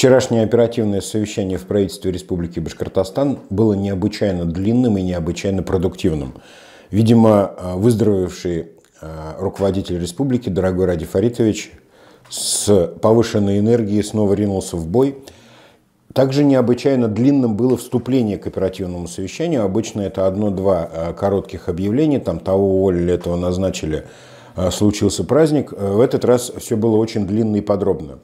Вчерашнее оперативное совещание в правительстве Республики Башкортостан было необычайно длинным и необычайно продуктивным. Видимо, э, выздоровевший э, руководитель республики, дорогой Ради Фаритович, с повышенной энергией снова ринулся в бой. Также необычайно длинным было вступление к оперативному совещанию. Обычно это одно-два э, коротких объявления, там того уволили, этого назначили, случился праздник. В этот раз все было очень длинно и подробно.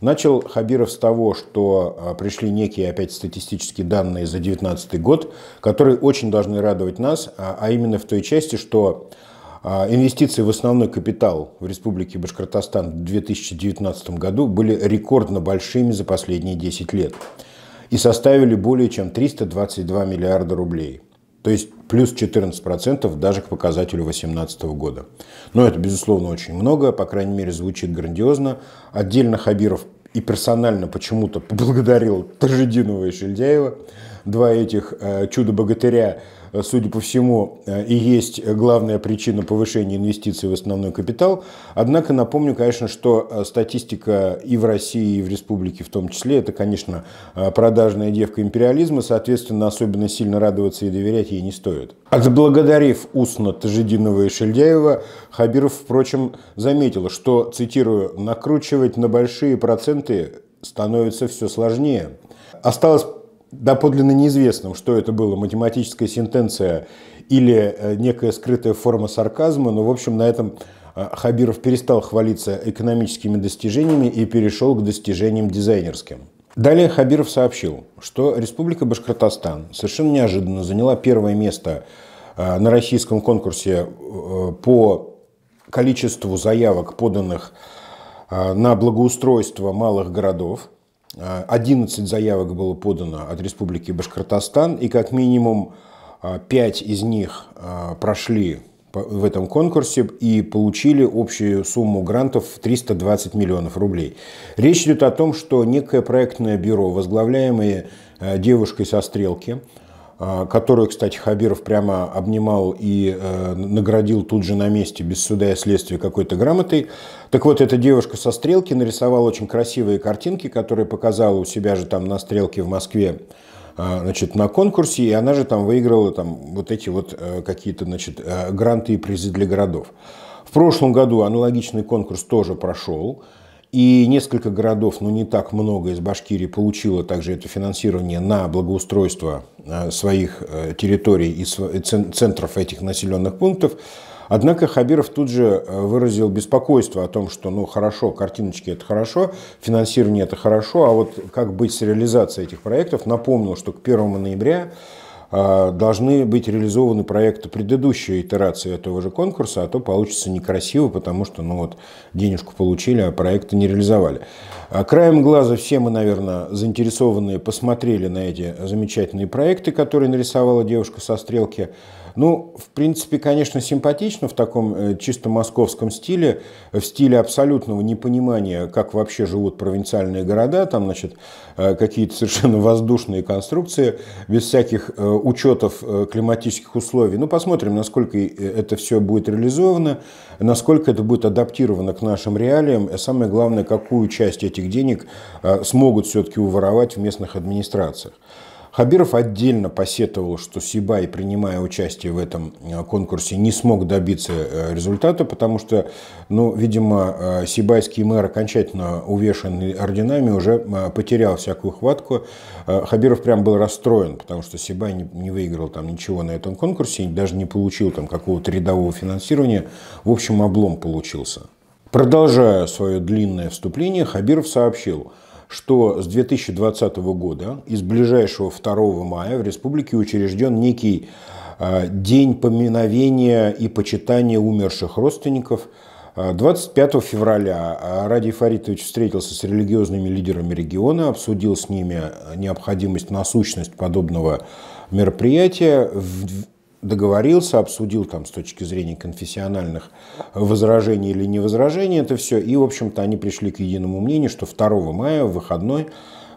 Начал Хабиров с того, что а, пришли некие опять статистические данные за 2019 год, которые очень должны радовать нас, а, а именно в той части, что а, Инвестиции в основной капитал в Республике Башкортостан в 2019 году были рекордно большими за последние 10 лет и составили более чем 322 миллиарда рублей. То есть плюс 14% даже к показателю 2018 года. Но это, безусловно, очень много, по крайней мере, звучит грандиозно. Отдельно Хабиров и персонально почему-то поблагодарил Тажидинова и Шельдяева два этих э, чудо-богатыря, э, судя по всему, э, и есть главная причина повышения инвестиций в основной капитал. Однако напомню, конечно, что статистика и в России, и в республике в том числе, это, конечно, продажная девка империализма, соответственно, особенно сильно радоваться и доверять ей не стоит. Отблагодарив устно Тажидинова и Шельдяева, Хабиров, впрочем, заметил, что, цитирую, «накручивать на большие проценты становится все сложнее». Осталось доподлинно неизвестным, что это было, математическая сентенция или э, некая скрытая форма сарказма, но, в общем, на этом э, Хабиров перестал хвалиться экономическими достижениями и перешел к достижениям дизайнерским. Далее Хабиров сообщил, что Республика Башкортостан совершенно неожиданно заняла первое место э, на российском конкурсе по количеству заявок, поданных на благоустройство малых городов. 11 э, заявок было подано от Республики Башкортостан, и как минимум 5 э, из них э, прошли в этом конкурсе и получили общую сумму грантов в 320 миллионов рублей. Речь идет о том, что некое проектное бюро, возглавляемое девушкой со стрелки, а, которую, кстати, Хабиров прямо обнимал и э, наградил тут же на месте, без суда и следствия, какой-то грамотой. Так вот, эта девушка со стрелки нарисовала очень красивые картинки, которые показала у себя же там на стрелке в Москве а, значит, на конкурсе, и она же там выиграла там, вот эти вот э, какие-то значит, э, гранты и призы для городов. В прошлом году аналогичный конкурс тоже прошел. И несколько городов, но ну, не так много из Башкирии, получило также это финансирование на благоустройство э, своих э, территорий и центров этих населенных пунктов. Однако Хабиров тут же э, выразил беспокойство о том, что ну хорошо, картиночки это хорошо, финансирование это хорошо, а вот как быть с реализацией этих проектов. Напомнил, что к 1 ноября а, должны быть реализованы проекты предыдущей итерации этого же конкурса, а то получится некрасиво, потому что ну вот, денежку получили, а проекты не реализовали. А краем глаза все мы, наверное, заинтересованные посмотрели на эти замечательные проекты, которые нарисовала девушка со стрелки. Ну, в принципе, конечно, симпатично в таком э, чисто московском стиле, в стиле абсолютного непонимания, как вообще живут провинциальные города, там, значит, э, какие-то совершенно воздушные конструкции, без всяких э, учетов климатических условий. Ну, посмотрим, насколько это все будет реализовано, насколько это будет адаптировано к нашим реалиям, и а самое главное, какую часть этих денег смогут все-таки уворовать в местных администрациях. Хабиров отдельно посетовал, что Сибай, принимая участие в этом э, конкурсе, не смог добиться э, результата, потому что, ну, видимо, э, сибайский мэр, окончательно увешанный орденами, уже потерял всякую хватку. Хабиров прям был расстроен, потому что Сибай не, выиграл там ничего на этом конкурсе, даже не получил там какого-то рядового финансирования. В общем, облом получился. Продолжая свое длинное вступление, Хабиров сообщил – что с 2020 года, из ближайшего 2 мая, в республике учрежден некий э, день поминовения и почитания умерших родственников. 25 э, февраля э, Ради Фаритович встретился с религиозными лидерами региона, обсудил с ними необходимость, насущность подобного мероприятия договорился, обсудил там с точки зрения конфессиональных возражений или не возражений, это все. И, в общем-то, они пришли к единому мнению, что 2 мая в выходной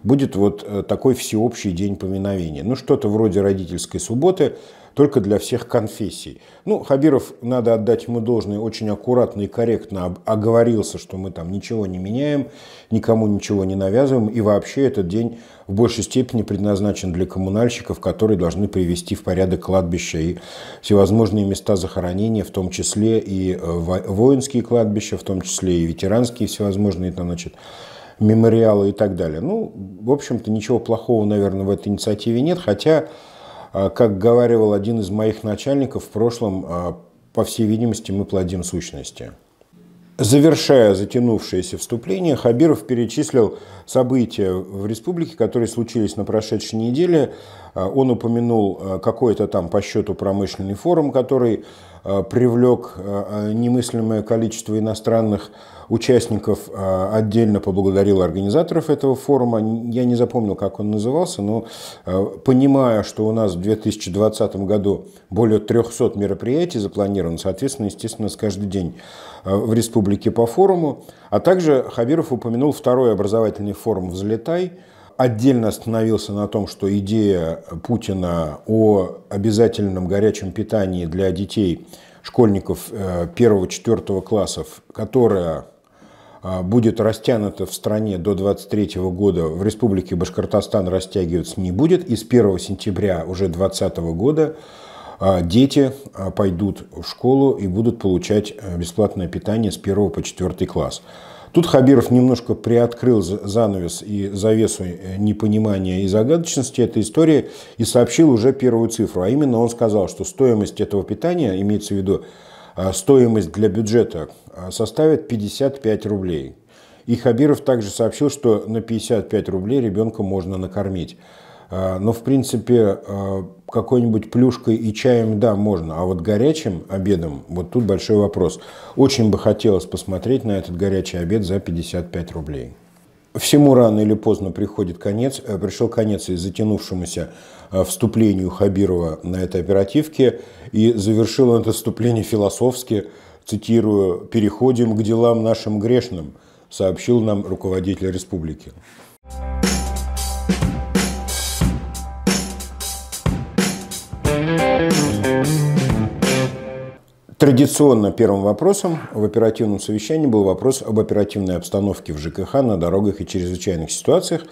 будет вот э, такой всеобщий день поминовения. Ну, что-то вроде родительской субботы – только для всех конфессий. Ну, Хабиров, надо отдать ему должное, очень аккуратно и корректно оговорился, что мы там ничего не меняем, никому ничего не навязываем, и вообще этот день в большей степени предназначен для коммунальщиков, которые должны привести в порядок кладбища и всевозможные места захоронения, в том числе и э, воинские кладбища, в том числе и ветеранские всевозможные, там, значит, мемориалы и так далее. Ну, в общем-то, ничего плохого, наверное, в этой инициативе нет, хотя а, как говорил один из моих начальников в прошлом, а, по всей видимости, мы плодим сущности. Завершая затянувшееся вступление, Хабиров перечислил события в республике, которые случились на прошедшей неделе. А, он упомянул какой-то там по счету промышленный форум, который привлек немыслимое количество иностранных участников, а, отдельно поблагодарил организаторов этого форума. Я не запомнил, как он назывался, но а, понимая, что у нас в 2020 году более 300 мероприятий запланировано, соответственно, естественно, с каждый день а, в республике по форуму. А также Хабиров упомянул второй образовательный форум «Взлетай», отдельно остановился на том, что идея Путина о обязательном горячем питании для детей, школьников 1-4 э, классов, которая а, будет растянуто в стране до 2023 года, в республике Башкортостан растягиваться не будет, и с 1 сентября уже 2020 года а, дети а, пойдут в школу и будут получать бесплатное питание с 1 по 4 класс. Тут Хабиров немножко приоткрыл занавес и завесу э, непонимания и загадочности этой истории и сообщил уже первую цифру. А именно он сказал, что стоимость этого питания, имеется в виду а, стоимость для бюджета а, составит 55 рублей. И Хабиров также сообщил, что на 55 рублей ребенка можно накормить. А, но, в принципе, какой-нибудь плюшкой и чаем, да, можно. А вот горячим обедом, вот тут большой вопрос. Очень бы хотелось посмотреть на этот горячий обед за 55 рублей. Всему рано или поздно приходит конец. Э, пришел конец и затянувшемуся Э, вступлению Хабирова на этой оперативке. И завершил он это вступление философски, цитирую, «Переходим к делам нашим грешным», сообщил нам руководитель республики. Традиционно первым вопросом в оперативном совещании был вопрос об оперативной обстановке в ЖКХ на дорогах и чрезвычайных ситуациях,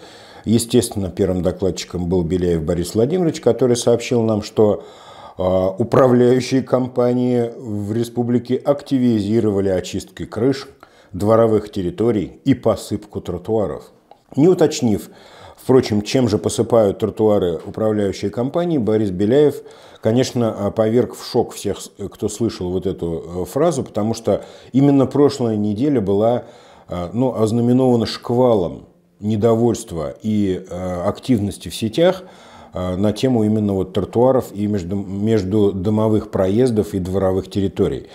Естественно, первым докладчиком был Беляев Борис Владимирович, который сообщил нам, что а, управляющие компании в республике активизировали очистки крыш, дворовых территорий и посыпку тротуаров. Не уточнив, впрочем, чем же посыпают тротуары управляющие компании, Борис Беляев, конечно, а, поверг в шок всех, кто слышал вот эту э, фразу, потому что именно прошлая неделя была а, ну, ознаменована шквалом недовольства и э, активности в сетях э, на тему именно вот тротуаров и между, между домовых проездов и дворовых территорий.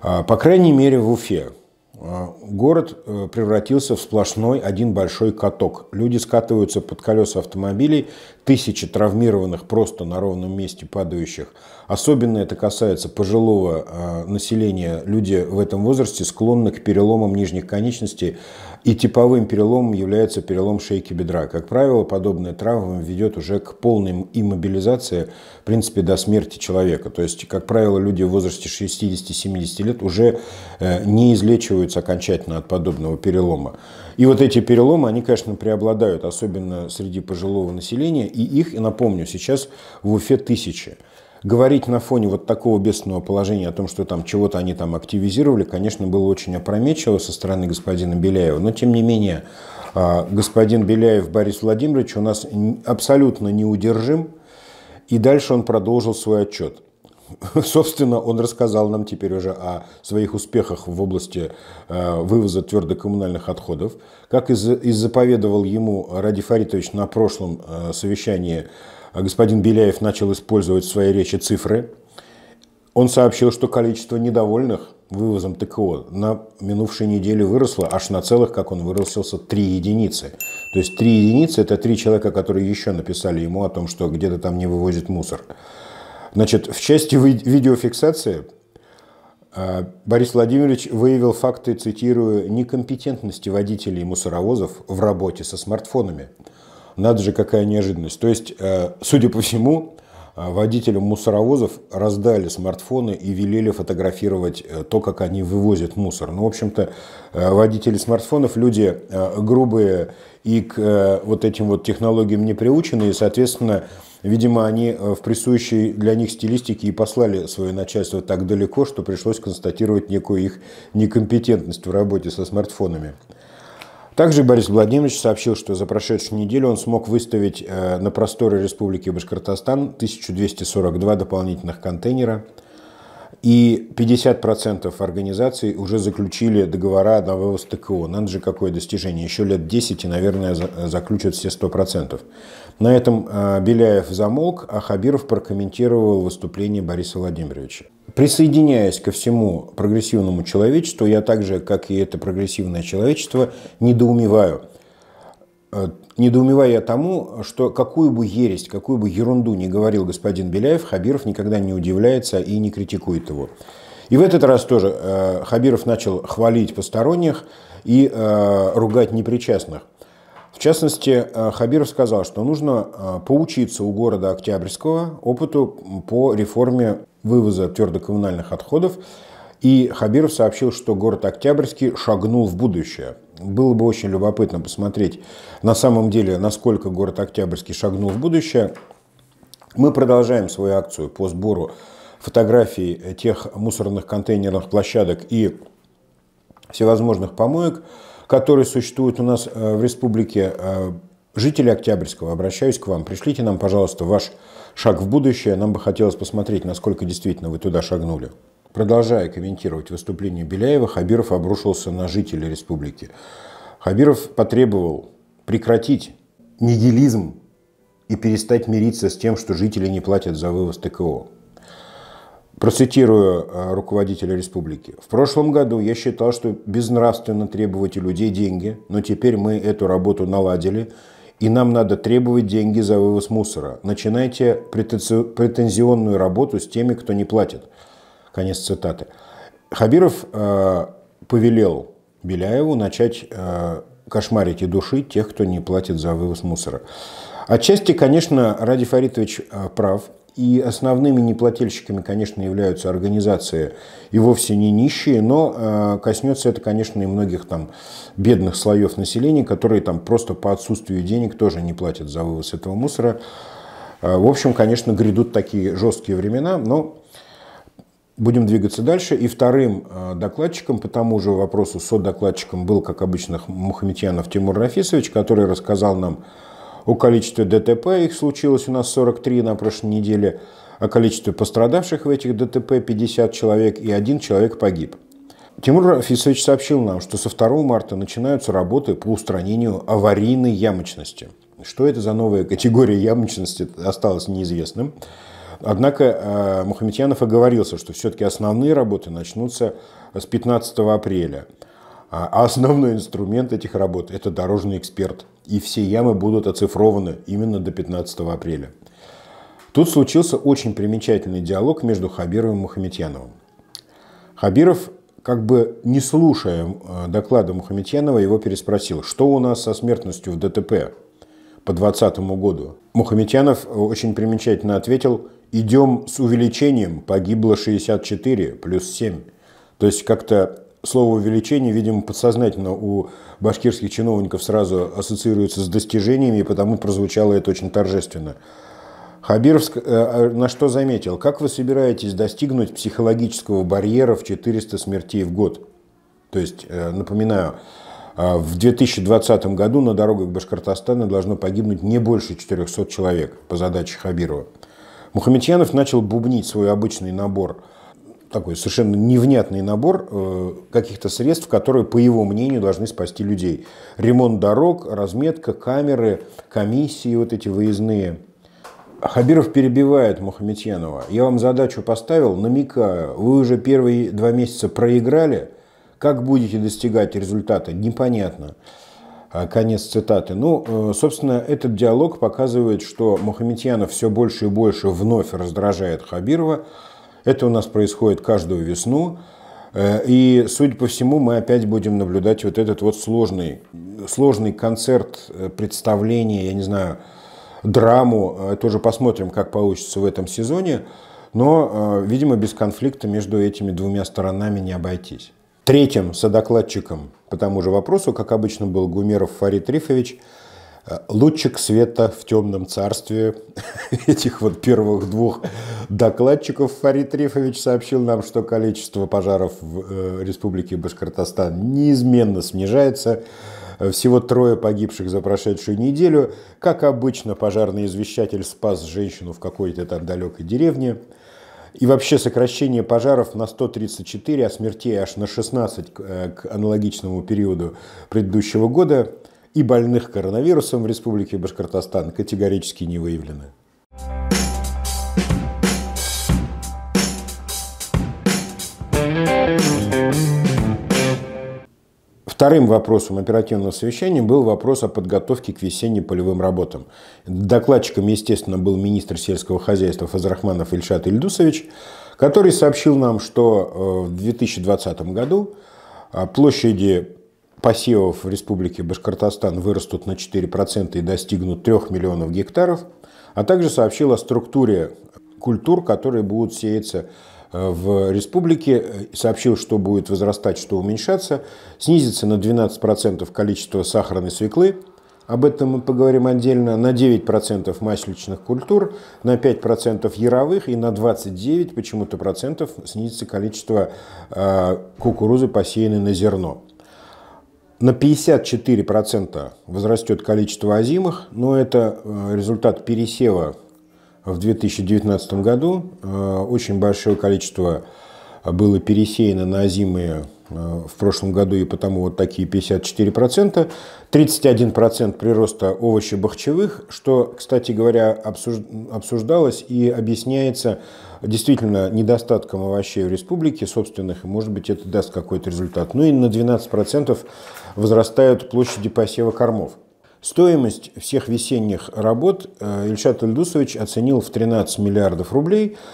А, по крайней мере в Уфе. Э, город превратился в сплошной один большой каток. Люди скатываются под колеса автомобилей, тысячи травмированных просто на ровном месте падающих – Особенно это касается пожилого э, населения. Люди в этом возрасте склонны к переломам нижних конечностей, и типовым переломом является перелом шейки бедра. Как правило, подобная травма ведет уже к полной иммобилизации, в принципе, до смерти человека. То есть, как правило, люди в возрасте 60-70 лет уже э, не излечиваются окончательно от подобного перелома. И вот эти переломы, они, конечно, преобладают, особенно среди пожилого населения, и их, и напомню, сейчас в Уфе тысячи говорить на фоне вот такого бедственного положения о том, что там чего-то они там активизировали, конечно, было очень опрометчиво со стороны господина Беляева, но тем не менее а, господин Беляев Борис Владимирович у нас абсолютно неудержим, и дальше он продолжил свой отчет. Собственно, он рассказал нам теперь уже о своих успехах в области а, вывоза твердокоммунальных отходов. Как и заповедовал ему Ради Фаритович на прошлом а, совещании а господин Беляев начал использовать в своей речи цифры. Он сообщил, что количество недовольных вывозом ТКО на минувшей неделе выросло аж на целых, как он выразился, три единицы. То есть три единицы – это три человека, которые еще написали ему о том, что где-то там не вывозит мусор. Значит, в части видеофиксации э, Борис Владимирович выявил факты, цитирую, некомпетентности водителей мусоровозов в работе со смартфонами – надо же, какая неожиданность. То есть, э, судя по всему, э, водителям мусоровозов раздали смартфоны и велели фотографировать э, то, как они вывозят мусор. Ну, в общем-то, водители смартфонов – люди грубые и к вот этим вот технологиям не приучены, и, соответственно, Видимо, они в присущей для них стилистике и послали свое начальство так далеко, что пришлось констатировать некую их некомпетентность в работе со смартфонами. Также Борис Владимирович сообщил, что за прошедшую неделю он смог выставить э, на просторы Республики Башкортостан 1242 дополнительных контейнера, и 50% организаций уже заключили договора на вывоз ТКО. Надо же, какое достижение. Еще лет 10 и, наверное, заключат все 100%. На этом э, Беляев замолк, а Хабиров прокомментировал выступление Бориса Владимировича. Присоединяясь ко всему прогрессивному человечеству, я также, как и это прогрессивное человечество, недоумеваю. Э, Недоумевая тому, что какую бы ересь, какую бы ерунду не говорил господин Беляев, Хабиров никогда не удивляется и не критикует его. И в этот раз тоже э, Хабиров начал хвалить посторонних и э, ругать непричастных. В частности, э, Хабиров сказал, что нужно э, поучиться у города Октябрьского опыту по реформе вывоза твердокоммунальных отходов. И Хабиров сообщил, что город Октябрьский шагнул в будущее. Было бы очень любопытно посмотреть на самом деле, насколько город Октябрьский шагнул в будущее. Мы продолжаем свою акцию по сбору фотографий тех мусорных контейнерных площадок и всевозможных помоек – которые существуют у нас э, в республике. Э, жители Октябрьского, обращаюсь к вам, пришлите нам, пожалуйста, ваш шаг в будущее. Нам бы хотелось посмотреть, насколько действительно вы туда шагнули. Продолжая комментировать выступление Беляева, Хабиров обрушился на жителей республики. Хабиров потребовал прекратить нигилизм и перестать мириться с тем, что жители не платят за вывоз ТКО. Процитирую э, руководителя республики. «В прошлом году я считал, что безнравственно требовать у людей деньги, но теперь мы эту работу наладили, и нам надо требовать деньги за вывоз мусора. Начинайте претензионную работу с теми, кто не платит». Конец цитаты. Хабиров э, повелел Беляеву начать э, кошмарить и душить тех, кто не платит за вывоз мусора. Отчасти, конечно, Ради Фаритович э, прав – и основными неплательщиками, конечно, являются организации и вовсе не нищие, но э, коснется это, конечно, и многих там бедных слоев населения, которые там просто по отсутствию денег тоже не платят за вывоз этого мусора. Э, в общем, конечно, грядут такие жесткие времена, но Будем двигаться дальше. И вторым э, докладчиком по тому же вопросу, со докладчиком был, как обычно, Мухаметьянов Тимур Рафисович, который рассказал нам о количестве ДТП, их случилось у нас 43 на прошлой неделе, о количестве пострадавших в этих ДТП 50 человек и один человек погиб. Тимур Рафисович сообщил нам, что со 2 марта начинаются работы по устранению аварийной ямочности. Что это за новая категория ямочности осталось неизвестным. Однако э, Мухаметьянов оговорился, что все-таки основные работы начнутся с 15 апреля. А основной инструмент этих работ – это дорожный эксперт. И все ямы будут оцифрованы именно до 15 апреля. Тут случился очень примечательный диалог между Хабировым и Мухаметьяновым. Хабиров, как бы не слушая э, доклада Мухаметьянова, его переспросил, что у нас со смертностью в ДТП по 2020 году. Мухаметьянов э, очень примечательно ответил, идем с увеличением, погибло 64 плюс 7. То есть как-то слово «увеличение», видимо, подсознательно у башкирских чиновников сразу ассоциируется с достижениями, и потому прозвучало это очень торжественно. Хабиров э, а, на что заметил? Как вы собираетесь достигнуть психологического барьера в 400 смертей в год? То есть, э, напоминаю, э, в 2020 году на дорогах Башкортостана должно погибнуть не больше 400 человек по задаче Хабирова. Мухаметьянов начал бубнить свой обычный набор – такой совершенно невнятный набор э, каких-то средств, которые, по его мнению, должны спасти людей. Ремонт дорог, разметка, камеры, комиссии вот эти выездные. Хабиров перебивает Мухаметьянова. Я вам задачу поставил, намекаю. Вы уже первые два месяца проиграли. Как будете достигать результата, непонятно. А, конец цитаты. Ну, э, собственно, этот диалог показывает, что Мухаметьянов все больше и больше вновь раздражает Хабирова, это у нас происходит каждую весну. Э, и, судя по всему, мы опять будем наблюдать вот этот вот сложный, сложный концерт, э, представление, я не знаю, драму. Э, тоже посмотрим, как получится в этом сезоне. Но, видимо, без конфликта между этими двумя сторонами не обойтись. Третьим содокладчиком по тому же вопросу, как обычно, был Гумеров Фарид Рифович – Э, лучик света в темном царстве этих вот первых двух докладчиков Фарид Рифович сообщил нам, что количество пожаров в э, Республике Башкортостан неизменно снижается. Э, всего трое погибших за прошедшую неделю. Как обычно, пожарный извещатель спас женщину в какой-то там далекой деревне. И вообще сокращение пожаров на 134, а смертей аж на 16 к аналогичному периоду предыдущего года – и больных коронавирусом в Республике Башкортостан категорически не выявлены. Вторым вопросом оперативного совещания был вопрос о подготовке к весенним полевым работам. Докладчиком, естественно, был министр сельского хозяйства Фазрахманов Ильшат Ильдусович, который сообщил нам, что э, в 2020 году э, площади посевов в Республике Башкортостан вырастут на 4% и достигнут 3 миллионов гектаров, а также сообщил о структуре культур, которые будут сеяться э, в республике, э, сообщил, что будет возрастать, что уменьшаться, снизится на 12% количество сахарной свеклы, об этом мы поговорим отдельно, на 9% масличных культур, на 5% яровых и на 29% почему-то процентов снизится количество э, кукурузы, посеянной на зерно. На 54% возрастет количество озимых, но это э, результат пересева в 2019 году. Э, очень большое количество было пересеяно на озимые Э, в прошлом году, и потому вот такие 54%. 31% прироста овощей, бахчевых, что, кстати говоря, обсуждалось и объясняется действительно недостатком овощей в республике собственных, и, может быть, это даст какой-то результат. Ну и на 12% возрастают площади посева кормов. Стоимость всех весенних работ э, Ильшат Ильдусович оценил в 13 миллиардов рублей –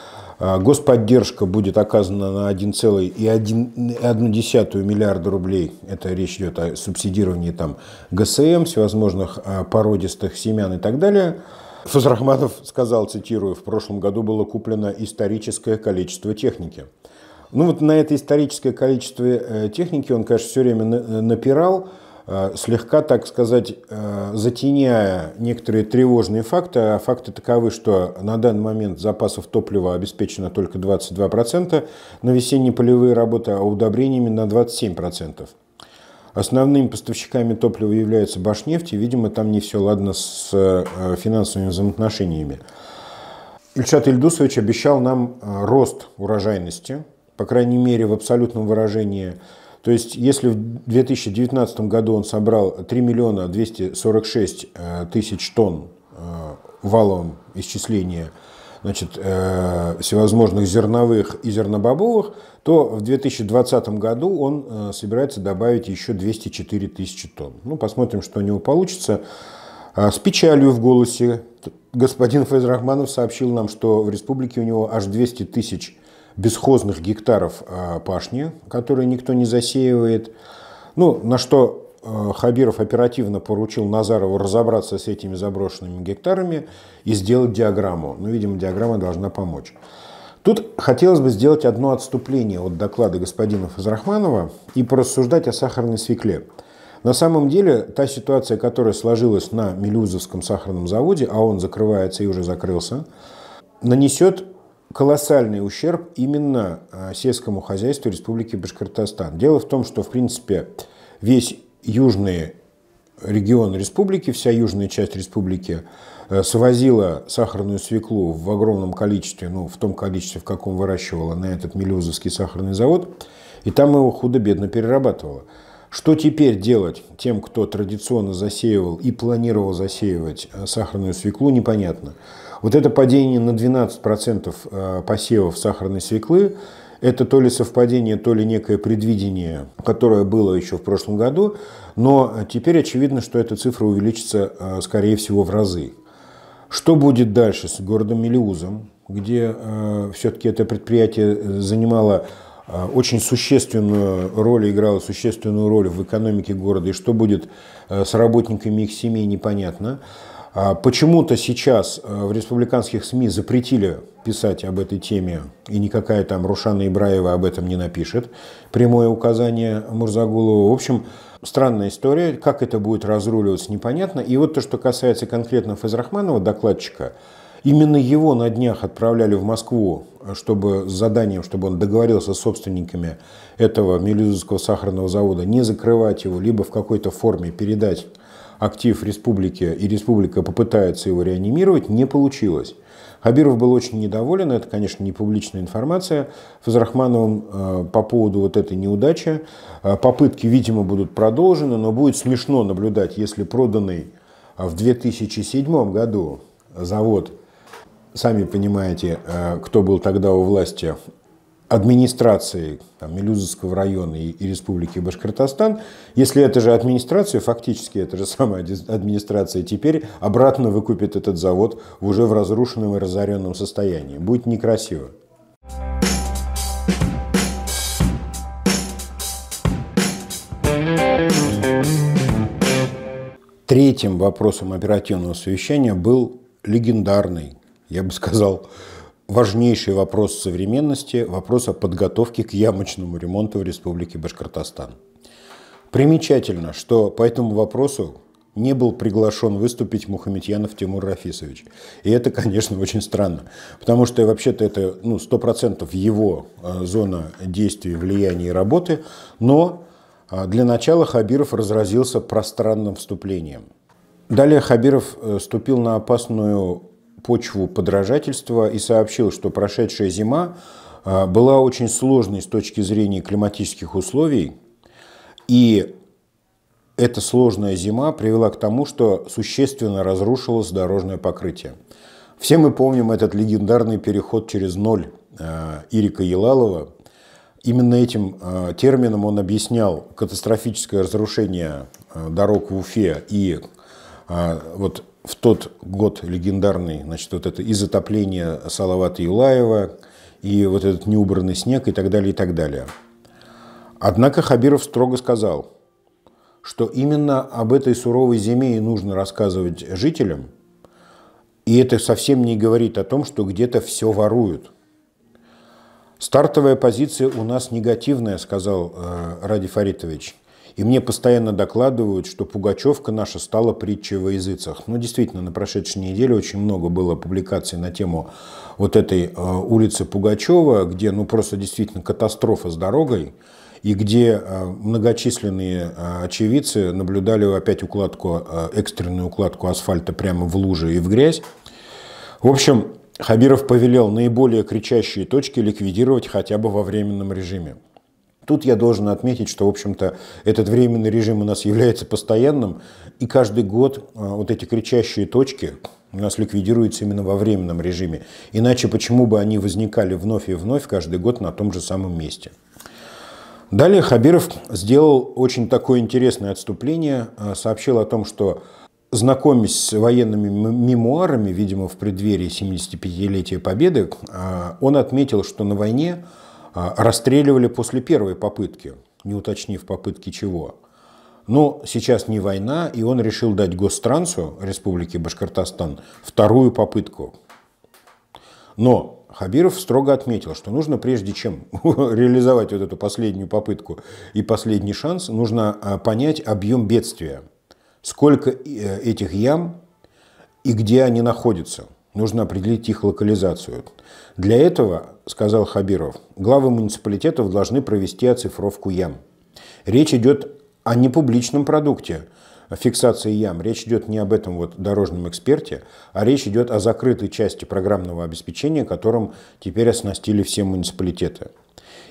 а, господдержка будет оказана на 1,1 миллиарда рублей. Это речь идет о субсидировании там, ГСМ, всевозможных а, породистых семян и так далее. Фазрахманов сказал, цитирую, в прошлом году было куплено историческое количество техники. Ну вот на это историческое количество э, техники он, конечно, все время э, напирал, Э, слегка, так сказать, э, затеняя некоторые тревожные факты. А факты таковы, что на данный момент запасов топлива обеспечено только 22%, на весенние полевые работы, а удобрениями на 27%. Основными поставщиками топлива являются Башнефть, и, видимо, там не все ладно с э, финансовыми взаимоотношениями. Ильшат Ильдусович обещал нам рост урожайности, по крайней мере, в абсолютном выражении – то есть, если в 2019 году он собрал 3 миллиона 246 э, тысяч тонн э, валом исчисления значит, э, всевозможных зерновых и зернобобовых, то в 2020 году он собирается добавить еще 204 тысячи тонн. Ну, посмотрим, что у него получится. А, с печалью в голосе господин Файзрахманов сообщил нам, что в республике у него аж 200 тысяч бесхозных гектаров а, пашни, которые никто не засеивает. Ну, на что а, Хабиров оперативно поручил Назарову разобраться с этими заброшенными гектарами и сделать диаграмму. Ну, видимо, диаграмма должна помочь. Тут хотелось бы сделать одно отступление от доклада господина Фазрахманова и порассуждать о сахарной свекле. На самом деле, та ситуация, которая сложилась на Мелюзовском сахарном заводе, а он закрывается и уже закрылся, нанесет колоссальный ущерб именно а, сельскому хозяйству Республики Башкортостан. Дело в том, что, в принципе, весь южный регион республики, вся южная часть республики э, свозила сахарную свеклу в огромном количестве, ну, в том количестве, в каком выращивала на этот Мелюзовский сахарный завод, и там его худо-бедно перерабатывала. Что теперь делать тем, кто традиционно засеивал и планировал засеивать э, сахарную свеклу, непонятно. Вот это падение на 12% э, посевов сахарной свеклы, это то ли совпадение, то ли некое предвидение, которое было еще в прошлом году, но теперь очевидно, что эта цифра увеличится, э, скорее всего, в разы. Что будет дальше с городом Мелиузом, где э, все-таки это предприятие э, занимало э, очень существенную роль, играло существенную роль в экономике города, и что будет э, с работниками их семей, непонятно. А почему-то сейчас э, в республиканских СМИ запретили писать об этой теме, и никакая там Рушана Ибраева об этом не напишет. Прямое указание Мурзагулова. В общем, странная история. Как это будет разруливаться, непонятно. И вот то, что касается конкретно Фазрахманова, докладчика, Именно его на днях отправляли в Москву, чтобы с заданием, чтобы он договорился с собственниками этого Мелюзовского сахарного завода не закрывать его, либо в какой-то форме передать актив республики, и республика попытается его реанимировать, не получилось. Хабиров был очень недоволен, это, конечно, не публичная информация, Фазрахмановым э, по поводу вот этой неудачи. Э, попытки, видимо, будут продолжены, но будет смешно наблюдать, если проданный э, в 2007 году завод, сами понимаете, кто был тогда у власти, администрации там, Мелюзовского района и, и Республики Башкортостан, если это же администрация, фактически это же самая администрация теперь обратно выкупит этот завод в уже в разрушенном и разоренном состоянии. Будет некрасиво. Третьим вопросом оперативного совещания был легендарный, я бы сказал, важнейший вопрос современности – вопрос о подготовке к ямочному ремонту в Республике Башкортостан. Примечательно, что по этому вопросу не был приглашен выступить Мухаметьянов Тимур Рафисович. И это, конечно, очень странно, потому что вообще-то это ну, 100% его э, зона действия, влияния и работы, но э, для начала Хабиров разразился пространным вступлением. Далее Хабиров э, ступил на опасную почву подражательства и сообщил, что прошедшая зима а, была очень сложной с точки зрения климатических условий, и эта сложная зима привела к тому, что существенно разрушилось дорожное покрытие. Все мы помним этот легендарный переход через ноль а, Ирика Елалова. Именно этим а, термином он объяснял катастрофическое разрушение дорог в Уфе и вот в тот год легендарный, значит, вот это и затопление Салавата Юлаева, и вот этот неубранный снег и так далее, и так далее. Однако Хабиров строго сказал, что именно об этой суровой зиме и нужно рассказывать жителям, и это совсем не говорит о том, что где-то все воруют. Стартовая позиция у нас негативная, сказал э, Ради Фаритович. И мне постоянно докладывают, что Пугачевка наша стала притчей во языцах. Ну, действительно, на прошедшей неделе очень много было публикаций на тему вот этой э, улицы Пугачева, где, ну, просто действительно катастрофа с дорогой, и где э, многочисленные э, очевидцы наблюдали опять укладку, э, экстренную укладку асфальта прямо в лужи и в грязь. В общем, Хабиров повелел наиболее кричащие точки ликвидировать хотя бы во временном режиме. Тут я должен отметить, что, в общем-то, этот временный режим у нас является постоянным, и каждый год а, вот эти кричащие точки у нас ликвидируются именно во временном режиме. Иначе почему бы они возникали вновь и вновь каждый год на том же самом месте? Далее Хабиров сделал очень такое интересное отступление, а, сообщил о том, что знакомясь с военными мемуарами, видимо, в преддверии 75-летия Победы, а, он отметил, что на войне а, расстреливали после первой попытки, не уточнив попытки чего. Но сейчас не война, и он решил дать гостранцу республики Башкортостан вторую попытку. Но Хабиров строго отметил, что нужно прежде чем реализовать вот эту последнюю попытку и последний шанс, нужно а, понять объем бедствия, сколько э, этих ям и где они находятся. Нужно определить их локализацию. Для этого, сказал Хабиров, главы муниципалитетов должны провести оцифровку ям. Речь идет о непубличном продукте фиксации ям. Речь идет не об этом вот дорожном эксперте, а речь идет о закрытой части программного обеспечения, которым теперь оснастили все муниципалитеты.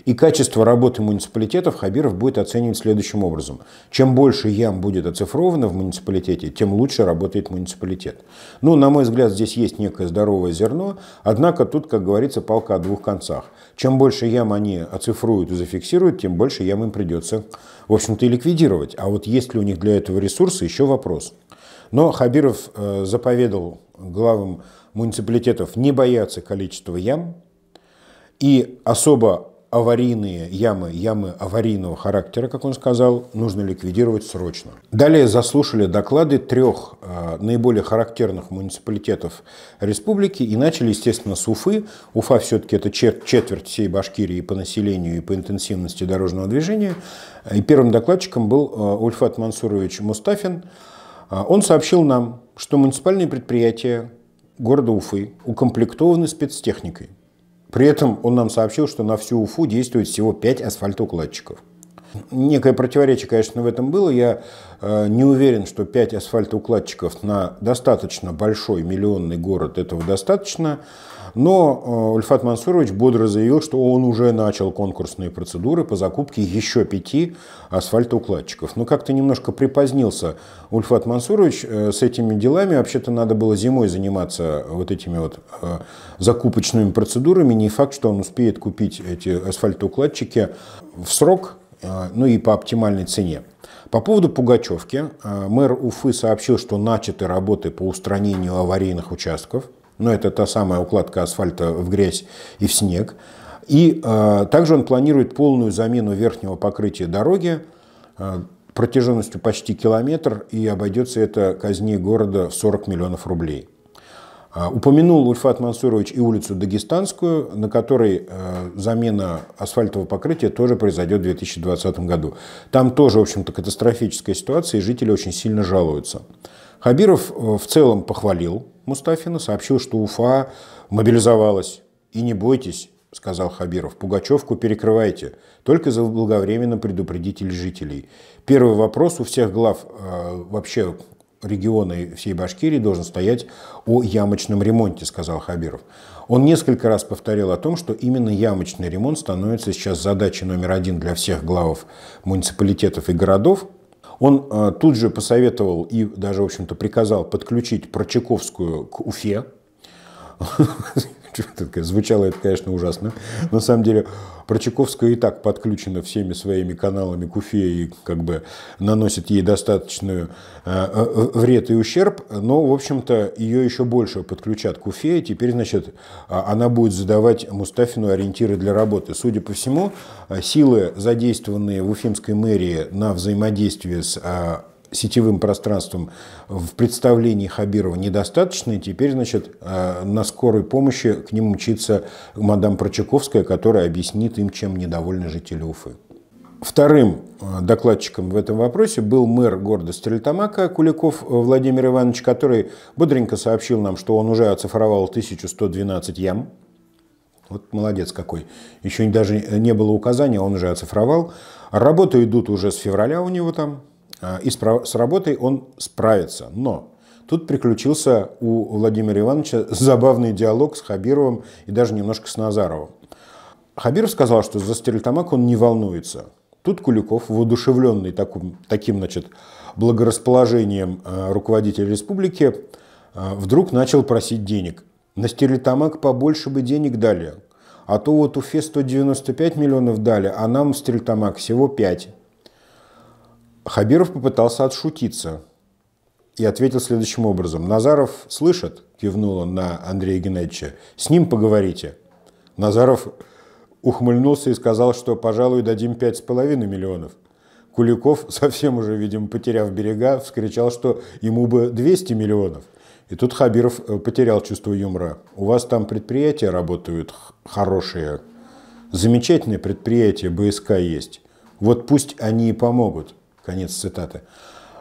И качество работы муниципалитетов Хабиров будет оценивать следующим образом. Чем больше ям будет оцифровано в муниципалитете, тем лучше работает муниципалитет. Ну, на мой взгляд, здесь есть некое здоровое зерно, однако тут, как говорится, палка о двух концах. Чем больше ям они оцифруют и зафиксируют, тем больше ям им придется, в общем-то, и ликвидировать. А вот есть ли у них для этого ресурсы, еще вопрос. Но Хабиров э, заповедал главам муниципалитетов не бояться количества ям и особо аварийные ямы, ямы аварийного характера, как он сказал, нужно ликвидировать срочно. Далее заслушали доклады трех э, наиболее характерных муниципалитетов республики и начали, естественно, с Уфы. Уфа все-таки это четверть всей Башкирии по населению, и по интенсивности дорожного движения. И первым докладчиком был э, Ульфат Мансурович Мустафин. Э, он сообщил нам, что муниципальные предприятия города Уфы укомплектованы спецтехникой – при этом он нам сообщил, что на всю Уфу действует всего 5 асфальтоукладчиков. Некое противоречие, конечно, в этом было. Я э, не уверен, что 5 асфальтоукладчиков на достаточно большой миллионный город этого достаточно. Но э, Ульфат Мансурович бодро заявил, что он уже начал конкурсные процедуры по закупке еще пяти асфальтоукладчиков. Но как-то немножко припозднился Ульфат Мансурович э, с этими делами. Вообще-то надо было зимой заниматься вот этими вот закупочными процедурами. Не факт, что он успеет купить эти асфальтоукладчики в срок, а, ну и по оптимальной цене. По поводу Пугачевки, а, мэр Уфы сообщил, что начаты работы по устранению аварийных участков, но ну, это та самая укладка асфальта в грязь и в снег. И э, также он планирует полную замену верхнего покрытия дороги э, протяженностью почти километр, и обойдется это казни города в 40 миллионов рублей. А, упомянул Ульфат Мансурович и улицу Дагестанскую, на которой э, замена асфальтового покрытия тоже произойдет в 2020 году. Там тоже, в общем-то, катастрофическая ситуация, и жители очень сильно жалуются. Хабиров э, в целом похвалил Мустафина, сообщил, что Уфа мобилизовалась. И не бойтесь, — сказал Хабиров. «Пугачевку перекрывайте, только за благовременно предупредите жителей. Первый вопрос у всех глав э, вообще региона и всей Башкирии должен стоять о ямочном ремонте, сказал Хабиров. Он несколько раз повторил о том, что именно ямочный ремонт становится сейчас задачей номер один для всех главов муниципалитетов и городов. Он э, тут же посоветовал и даже, в общем-то, приказал подключить Прочаковскую к Уфе, Звучало это, конечно, ужасно. На самом деле, Прочаковская и так подключена всеми своими каналами к Уфе и как бы наносит ей достаточную э, э, э, вред и ущерб, но, в общем-то, ее еще больше подключат к Уфе, и теперь, значит, а, она будет задавать Мустафину ориентиры для работы. Судя по всему, силы, задействованные в Уфимской мэрии на взаимодействие с сетевым пространством в представлении Хабирова недостаточно, и теперь, значит, э, на скорой помощи к ним мчится мадам Прочаковская, которая объяснит им, чем недовольны жители Уфы. Вторым э, докладчиком в этом вопросе был мэр города Стрельтамака Куликов э, Владимир Иванович, который бодренько сообщил нам, что он уже оцифровал 1112 ям. Вот молодец какой. Еще даже не было указания, он уже оцифровал. Работы идут уже с февраля у него там, а, и с работой он справится. Но тут приключился у Владимира Ивановича забавный диалог с Хабировым и даже немножко с Назаровым. Хабиров сказал, что за Стерлитамак он не волнуется. Тут Куликов, воодушевленный таким, таким значит, благорасположением а, руководителя республики, а, вдруг начал просить денег. На Стерлитамак побольше бы денег дали. А то вот Уфе 195 миллионов дали, а нам Стерлитамак всего 5. Хабиров попытался отшутиться и ответил следующим образом. «Назаров слышит?» – кивнул он на Андрея Геннадьевича. «С ним поговорите». Назаров ухмыльнулся и сказал, что, пожалуй, дадим пять с половиной миллионов. Куликов, совсем уже, видимо, потеряв берега, вскричал, что ему бы 200 миллионов. И тут Хабиров э, потерял чувство юмора. «У вас там предприятия работают хорошие. Замечательные предприятия БСК есть. Вот пусть они и помогут». Конец цитаты.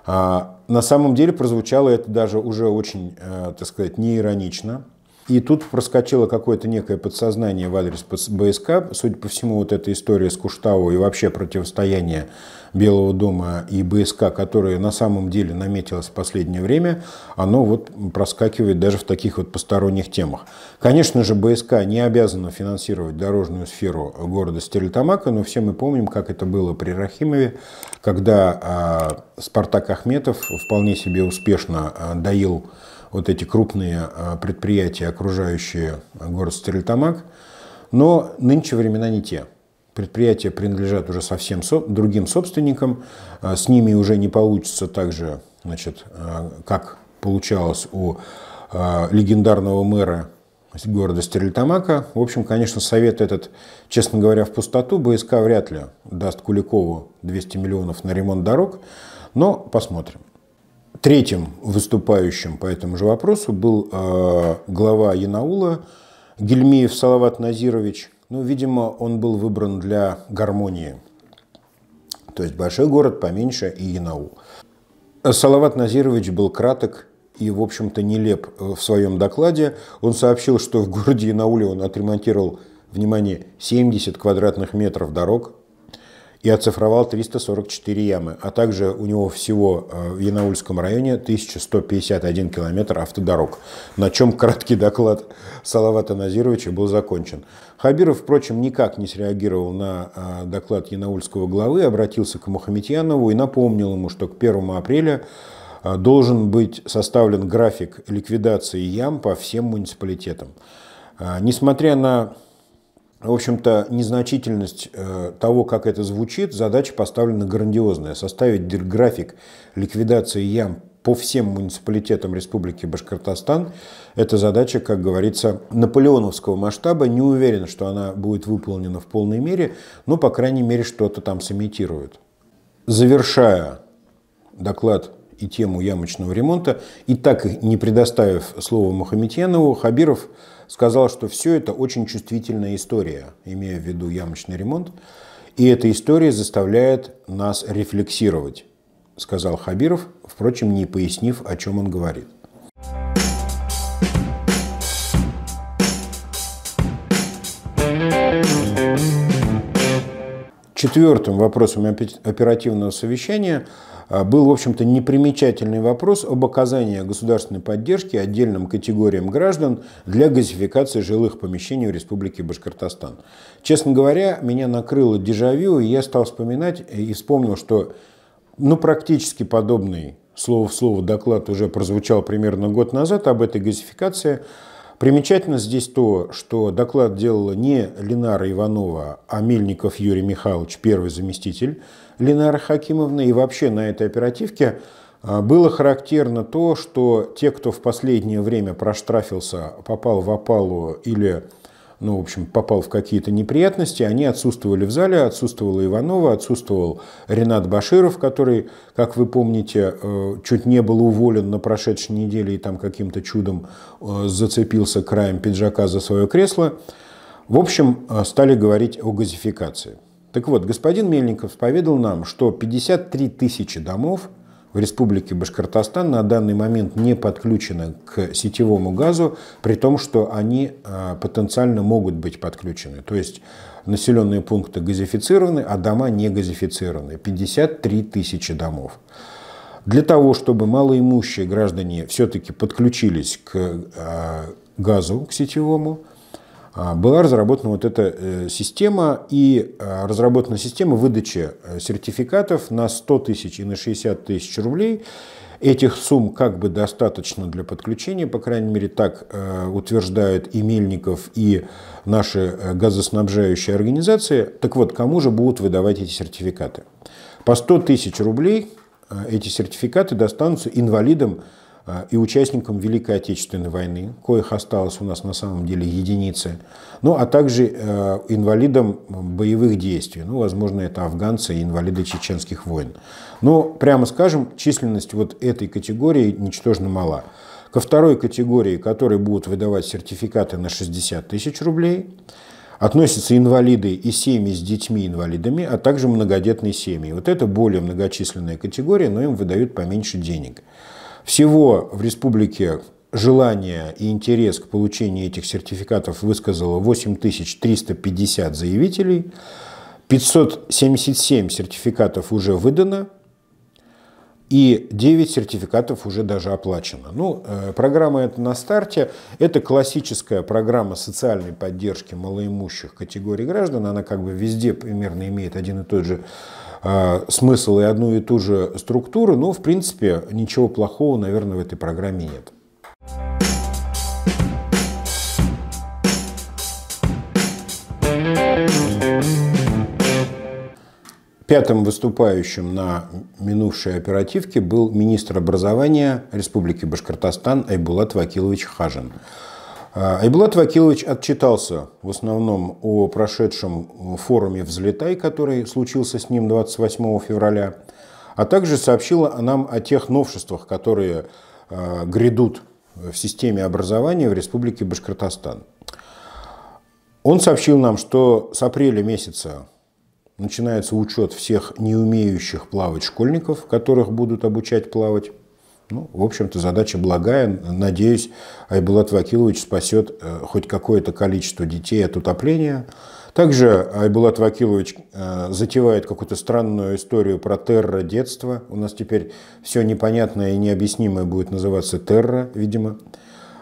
А, на самом деле прозвучало это даже уже очень, э, так сказать, неиронично. И тут проскочило какое-то некое подсознание в адрес БСК. Судя по всему, вот эта история с Куштау и вообще противостояние Белого дома и БСК, которое на самом деле наметилось в последнее время, оно вот проскакивает даже в таких вот посторонних темах. Конечно же, БСК не обязана финансировать дорожную сферу города Стерлитамака, но все мы помним, как это было при Рахимове, когда а, Спартак Ахметов вполне себе успешно а, доил вот эти крупные а, предприятия, окружающие город Стерлитамак. Но нынче времена не те предприятия принадлежат уже совсем другим собственникам, а, с ними уже не получится так же, значит, а, как получалось у а, легендарного мэра города Стерлитамака. В общем, конечно, совет этот, честно говоря, в пустоту. БСК вряд ли даст Куликову 200 миллионов на ремонт дорог, но посмотрим. Третьим выступающим по этому же вопросу был глава Янаула Гельмиев Салават Назирович – ну, видимо, он был выбран для гармонии. То есть большой город, поменьше и Янаул. Салават Назирович был краток и, в общем-то, нелеп в своем докладе. Он сообщил, что в городе Янауле он отремонтировал, внимание, 70 квадратных метров дорог, и оцифровал 344 ямы, а также у него всего э, в Янаульском районе 1151 километр автодорог, на чем краткий доклад Салавата Назировича был закончен. Хабиров, впрочем, никак не среагировал на э, доклад Янаульского главы, обратился к Мухаметьянову и напомнил ему, что к 1 апреля э, должен быть составлен график ликвидации ям по всем муниципалитетам. Несмотря на в общем-то, незначительность э, того, как это звучит, задача поставлена грандиозная. Составить график ликвидации ям по всем муниципалитетам Республики Башкортостан. Эта задача, как говорится, наполеоновского масштаба. Не уверен, что она будет выполнена в полной мере, но, по крайней мере, что-то там сымитирует. Завершая доклад и тему ямочного ремонта, и так не предоставив слово Мухаметьянову, Хабиров сказал, что все это очень чувствительная история, имея в виду ямочный ремонт, и эта история заставляет нас рефлексировать, сказал Хабиров, впрочем, не пояснив, о чем он говорит. thank you четвертым вопросом оперативного совещания а, был, в общем-то, непримечательный вопрос об оказании государственной поддержки отдельным категориям граждан для газификации жилых помещений в Республике Башкортостан. Честно говоря, меня накрыло дежавю, и я стал вспоминать и вспомнил, что ну, практически подобный слово в слово доклад уже прозвучал примерно год назад об этой газификации – Примечательно здесь то, что доклад делала не Ленара Иванова, а Мельников Юрий Михайлович, первый заместитель Ленары Хакимовны. И вообще на этой оперативке а, было характерно то, что те, кто в последнее время проштрафился, попал в опалу или ну, в общем, попал в какие-то неприятности. Они отсутствовали в зале, отсутствовала Иванова, отсутствовал Ренат Баширов, который, как вы помните, э, чуть не был уволен на прошедшей неделе и там каким-то чудом э, зацепился краем пиджака за свое кресло. В общем, э, стали говорить о газификации. Так вот, господин Мельников поведал нам, что 53 тысячи домов – в Республике Башкортостан на данный момент не подключены к сетевому газу, при том, что они э, потенциально могут быть подключены. То есть населенные пункты газифицированы, а дома не газифицированы. 53 тысячи домов. Для того, чтобы малоимущие граждане все-таки подключились к э, газу, к сетевому, а, была разработана вот эта э, система и а, разработана система выдачи э, сертификатов на 100 тысяч и на 60 тысяч рублей. Этих сумм как бы достаточно для подключения, по крайней мере, так э, утверждают и Мельников, и наши газоснабжающие организации. Так вот, кому же будут выдавать эти сертификаты? По 100 тысяч рублей эти сертификаты достанутся инвалидам а, и участникам Великой Отечественной войны, коих осталось у нас на самом деле единицы, ну а также э, инвалидам боевых действий, ну возможно это афганцы и инвалиды чеченских войн. Но прямо скажем, численность вот этой категории ничтожно мала. Ко второй категории, которой будут выдавать сертификаты на 60 тысяч рублей, относятся инвалиды и семьи с детьми-инвалидами, а также многодетные семьи. Вот это более многочисленная категория, но им выдают поменьше денег. Всего в республике желание и интерес к получению этих сертификатов высказало 8350 заявителей. 577 сертификатов уже выдано, и 9 сертификатов уже даже оплачено. Ну, э, программа это на старте. Это классическая программа социальной поддержки малоимущих категорий граждан. Она как бы везде примерно имеет один и тот же а, смысл и одну и ту же структуру, но, в принципе, ничего плохого, наверное, в этой программе нет. Пятым выступающим на минувшей оперативке был министр образования Республики Башкортостан Айбулат Вакилович Хажин. А, Айбулат Вакилович отчитался в основном о прошедшем форуме «Взлетай», который случился с ним 28 февраля, а также сообщил нам о тех новшествах, которые а, грядут в системе образования в Республике Башкортостан. Он сообщил нам, что с апреля месяца начинается учет всех неумеющих плавать школьников, которых будут обучать плавать. Ну, в общем-то, задача благая. Надеюсь, Айбулат Вакилович спасет э, хоть какое-то количество детей от утопления. Также Айбулат Вакилович э, затевает какую-то странную историю про терра детства. У нас теперь все непонятное и необъяснимое будет называться терра, видимо.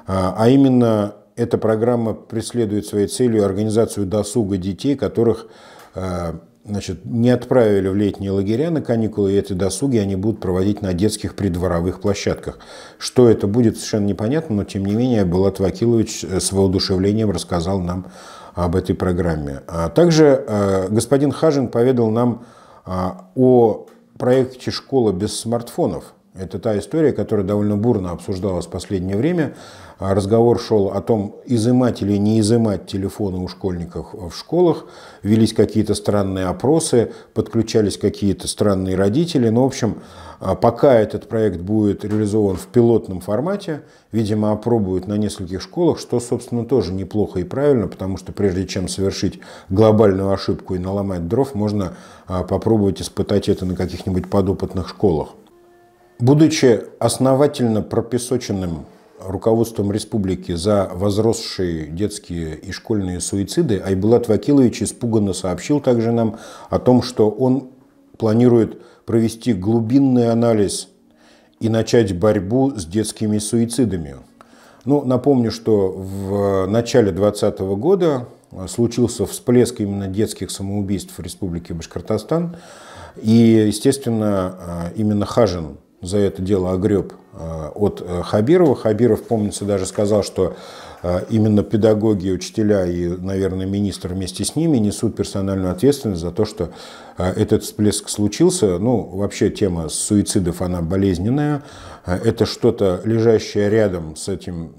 А, а именно, эта программа преследует своей целью организацию досуга детей, которых э, значит, не отправили в летние лагеря на каникулы, и эти досуги они будут проводить на детских придворовых площадках. Что это будет, совершенно непонятно, но тем не менее Булат Вакилович э, с воодушевлением рассказал нам об этой программе. А также э, господин Хажин поведал нам а, о проекте «Школа без смартфонов», это та история, которая довольно бурно обсуждалась в последнее время. А, разговор шел о том, изымать или не изымать телефоны у школьников в школах. Велись какие-то странные опросы, подключались какие-то странные родители. Но ну, в общем, а, пока этот проект будет реализован в пилотном формате, видимо, опробуют на нескольких школах, что, собственно, тоже неплохо и правильно, потому что прежде чем совершить глобальную ошибку и наломать дров, можно а, попробовать испытать это на каких-нибудь подопытных школах. Будучи основательно пропесоченным руководством республики за возросшие детские и школьные суициды, Айбулат Вакилович испуганно сообщил также нам о том, что он планирует провести глубинный анализ и начать борьбу с детскими суицидами. Ну, напомню, что в начале 2020 года случился всплеск именно детских самоубийств в Республике Башкортостан. И, естественно, а, именно Хажин за это дело огреб э, от э, Хабирова. Хабиров, помнится, даже сказал, что э, именно педагоги, учителя и, наверное, министр вместе с ними несут персональную ответственность за то, что этот всплеск случился. Ну, вообще тема суицидов, она болезненная. Это что-то, лежащее рядом с этим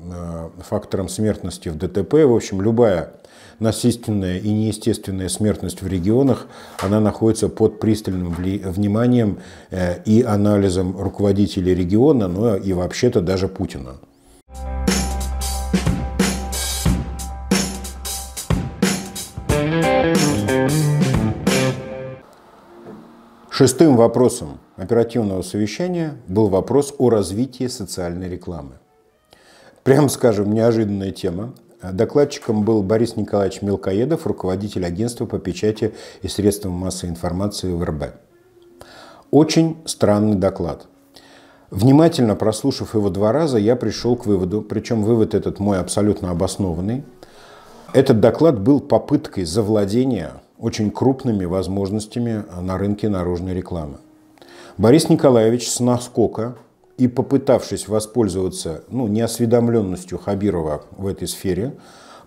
фактором смертности в ДТП. В общем, любая насильственная и неестественная смертность в регионах, она находится под пристальным вниманием э, и анализом руководителей региона, но и вообще-то даже Путина. Шестым вопросом оперативного совещания был вопрос о развитии социальной рекламы. Прям, скажем, неожиданная тема, Докладчиком был Борис Николаевич Мелкоедов, руководитель агентства по печати и средствам массовой информации ВРБ. Очень странный доклад. Внимательно прослушав его два раза, я пришел к выводу, причем вывод этот мой абсолютно обоснованный. Этот доклад был попыткой завладения очень крупными возможностями на рынке наружной рекламы. Борис Николаевич с наскока и попытавшись воспользоваться ну, неосведомленностью Хабирова в этой сфере,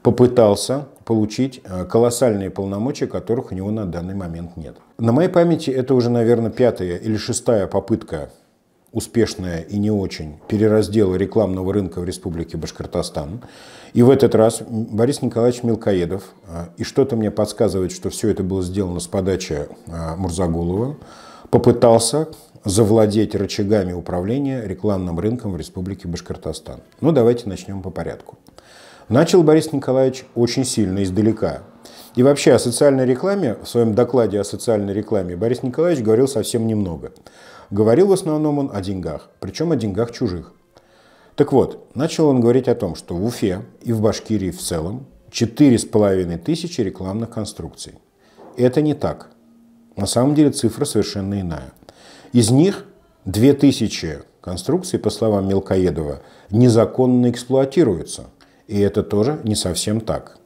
попытался получить э, колоссальные полномочия, которых у него на данный момент нет. На моей памяти это уже, наверное, пятая или шестая попытка успешная и не очень перераздела рекламного рынка в Республике Башкортостан. И в этот раз Борис Николаевич Мелкоедов, э, и что-то мне подсказывает, что все это было сделано с подачи э, Мурзагулова, попытался завладеть рычагами управления рекламным рынком в Республике Башкортостан. Но ну, давайте начнем по порядку. Начал Борис Николаевич очень сильно издалека. И вообще о социальной рекламе, в своем докладе о социальной рекламе Борис Николаевич говорил совсем немного. Говорил в основном он о деньгах, причем о деньгах чужих. Так вот, начал он говорить о том, что в Уфе и в Башкирии в целом 4,5 тысячи рекламных конструкций. Это не так. На самом деле цифра совершенно иная. Из них 2000 конструкций, по словам Мелкоедова, незаконно эксплуатируются. И это тоже не совсем так.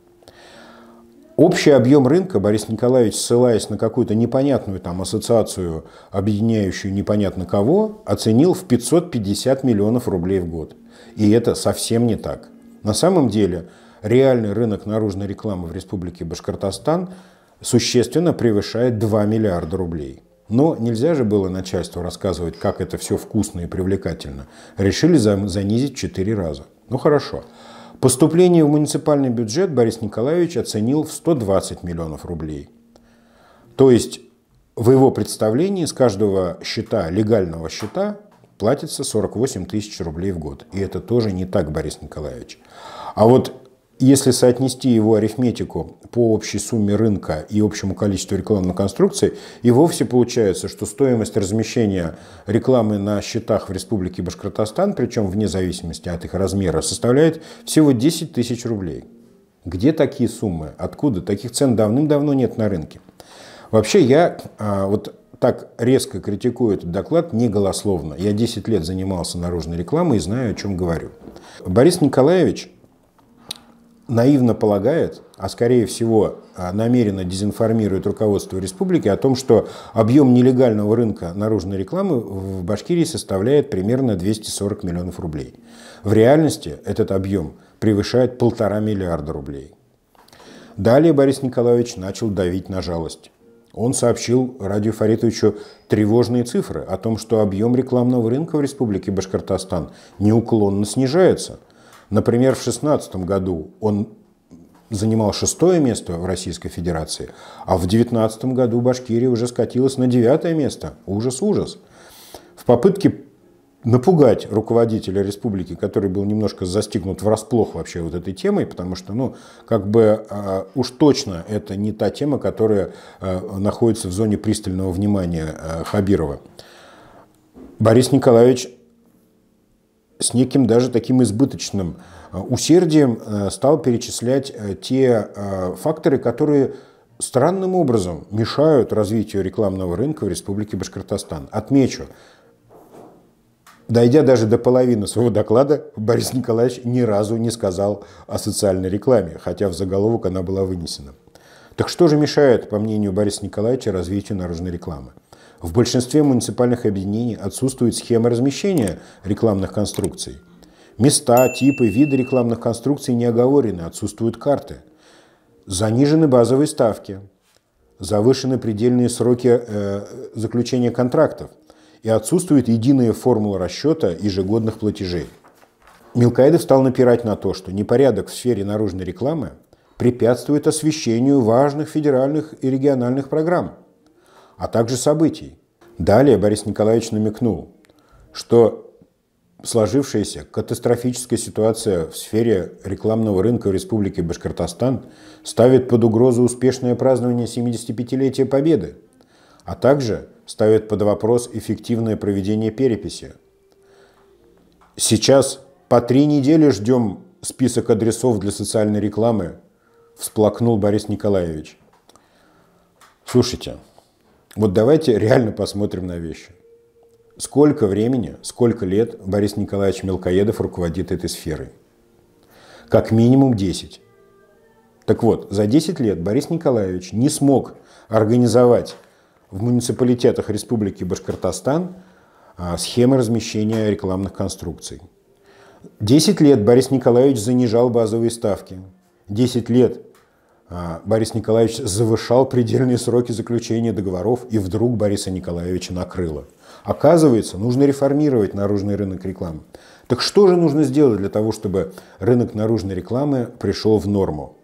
Общий объем рынка, Борис Николаевич, ссылаясь на какую-то непонятную там ассоциацию, объединяющую непонятно кого, оценил в 550 миллионов рублей в год. И это совсем не так. На самом деле, реальный рынок наружной рекламы в Республике Башкортостан существенно превышает 2 миллиарда рублей. Но нельзя же было начальству рассказывать, как это все вкусно и привлекательно. Решили занизить четыре раза. Ну хорошо. Поступление в муниципальный бюджет Борис Николаевич оценил в 120 миллионов рублей. То есть в его представлении с каждого счета, легального счета, платится 48 тысяч рублей в год. И это тоже не так, Борис Николаевич. А вот если соотнести его арифметику по общей сумме рынка и общему количеству рекламных конструкций, и вовсе получается, что стоимость размещения рекламы на счетах в Республике Башкортостан, причем вне зависимости от их размера, составляет всего 10 тысяч рублей. Где такие суммы? Откуда? Таких цен давным-давно нет на рынке. Вообще я а, вот так резко критикую этот доклад не голословно. Я 10 лет занимался наружной рекламой и знаю, о чем говорю. Борис Николаевич наивно полагает, а скорее всего а, намеренно дезинформирует руководство республики о том, что объем нелегального рынка наружной рекламы в Башкирии составляет примерно 240 миллионов рублей. В реальности этот объем превышает полтора миллиарда рублей. Далее Борис Николаевич начал давить на жалость. Он сообщил Радию Фаритовичу тревожные цифры о том, что объем рекламного рынка в Республике Башкортостан неуклонно снижается – Например, в 2016 году он занимал шестое место в Российской Федерации, а в 2019 году Башкирия уже скатилась на девятое место. Ужас-ужас. В попытке напугать руководителя республики, который был немножко застигнут врасплох вообще вот этой темой, потому что, ну, как бы а, уж точно это не та тема, которая а, находится в зоне пристального внимания а, Хабирова. Борис Николаевич с неким даже таким избыточным э, усердием э, стал перечислять э, те факторы, которые странным образом мешают развитию рекламного рынка в Республике Башкортостан. Отмечу, Дойдя даже до половины своего доклада, Борис Николаевич ни разу не сказал о социальной рекламе, хотя в заголовок она была вынесена. Так что же мешает, по мнению Бориса Николаевича, развитию наружной рекламы? В большинстве муниципальных объединений отсутствует схема размещения рекламных конструкций. Места, типы, виды рекламных конструкций не оговорены, отсутствуют карты. Занижены базовые ставки, завышены предельные сроки э, заключения контрактов и отсутствует единая формула расчета ежегодных платежей. Милкаидов стал напирать на то, что непорядок в сфере наружной рекламы препятствует освещению важных федеральных и региональных программ – а также событий. Далее Борис Николаевич намекнул, что сложившаяся катастрофическая ситуация в сфере рекламного рынка в Республике Башкортостан ставит под угрозу успешное празднование 75-летия Победы, а также ставит под вопрос эффективное проведение переписи. Сейчас по три недели ждем список адресов для социальной рекламы, всплакнул Борис Николаевич. Слушайте, вот давайте реально посмотрим на вещи. Сколько времени, сколько лет Борис Николаевич Мелкоедов руководит этой сферой? Как минимум 10. Так вот, за 10 лет Борис Николаевич не смог организовать в муниципалитетах Республики Башкортостан а, схемы размещения рекламных конструкций. 10 лет Борис Николаевич занижал базовые ставки. 10 лет а, Борис Николаевич завышал предельные сроки заключения договоров, и вдруг Бориса Николаевича накрыло. Оказывается, нужно реформировать наружный рынок рекламы. Так что же нужно сделать для того, чтобы рынок наружной рекламы пришел в норму?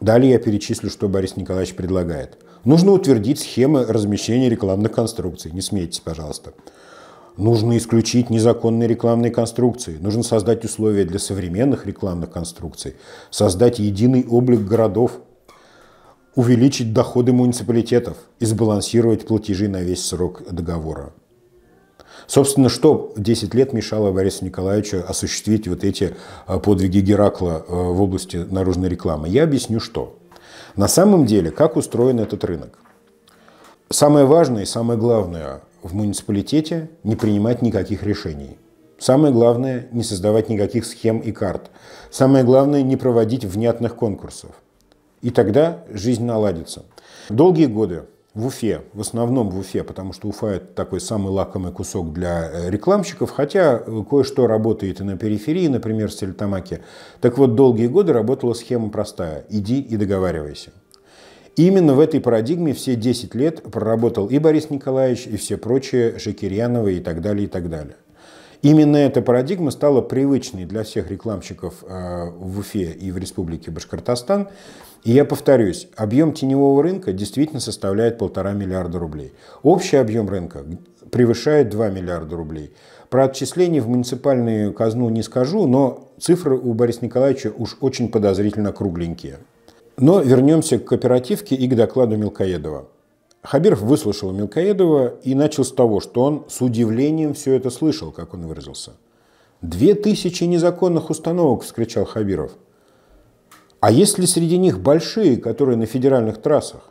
Далее я перечислю, что Борис Николаевич предлагает. Нужно утвердить схемы размещения рекламных конструкций. Не смейтесь, пожалуйста. Нужно исключить незаконные рекламные конструкции, нужно создать условия для современных рекламных конструкций, создать единый облик городов, увеличить доходы муниципалитетов и сбалансировать платежи на весь срок договора. Собственно, что 10 лет мешало Борису Николаевичу осуществить вот эти а, подвиги Геракла а, в области наружной рекламы? Я объясню, что. На самом деле, как устроен этот рынок? Самое важное и самое главное в муниципалитете не принимать никаких решений. Самое главное – не создавать никаких схем и карт. Самое главное – не проводить внятных конкурсов. И тогда жизнь наладится. Долгие годы в Уфе, в основном в Уфе, потому что Уфа – это такой самый лакомый кусок для э, рекламщиков, хотя э, кое-что работает и на периферии, например, в Сельтамаке. Так вот, долгие годы работала схема простая – иди и договаривайся. Именно в этой парадигме все 10 лет проработал и Борис Николаевич, и все прочие Шакирьяновы и так далее, и так далее. Именно эта парадигма стала привычной для всех рекламщиков э, в Уфе и в Республике Башкортостан. И я повторюсь, объем теневого рынка действительно составляет полтора миллиарда рублей. Общий объем рынка превышает 2 миллиарда рублей. Про отчисления в муниципальную казну не скажу, но цифры у Бориса Николаевича уж очень подозрительно кругленькие. Но вернемся к кооперативке и к докладу Мелкоедова. Хабиров выслушал Мелкоедова и начал с того, что он с удивлением все это слышал, как он выразился. «Две тысячи незаконных установок!» – вскричал Хабиров. «А есть ли среди них большие, которые на федеральных трассах?»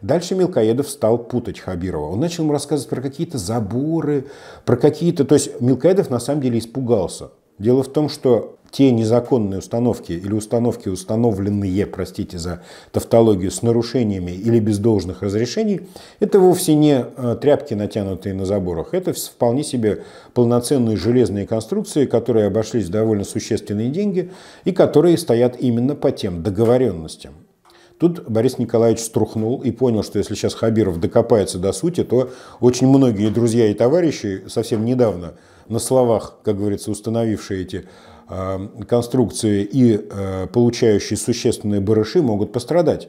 Дальше Мелкоедов стал путать Хабирова. Он начал ему рассказывать про какие-то заборы, про какие-то... То есть Мелкоедов на самом деле испугался – Дело в том, что те незаконные установки или установки, установленные, простите за тавтологию, с нарушениями или без должных разрешений, это вовсе не э, тряпки, натянутые на заборах. Это вполне себе полноценные железные конструкции, которые обошлись в довольно существенные деньги и которые стоят именно по тем договоренностям. Тут Борис Николаевич струхнул и понял, что если сейчас Хабиров докопается до сути, то очень многие друзья и товарищи совсем недавно на словах, как говорится, установившие эти э, конструкции и э, получающие существенные барыши могут пострадать.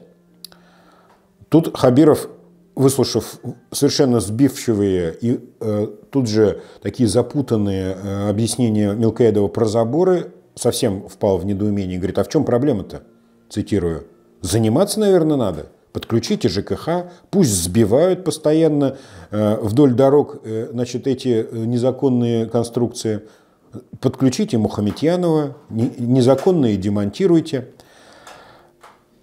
Тут Хабиров, выслушав совершенно сбивчивые и э, тут же такие запутанные объяснения Милкаидова про заборы, совсем впал в недоумение и говорит, а в чем проблема-то? Цитирую. Заниматься, наверное, надо. Подключите ЖКХ, пусть сбивают постоянно э, вдоль дорог э, значит, эти э, незаконные конструкции. Подключите Мухаметьянова, незаконные демонтируйте.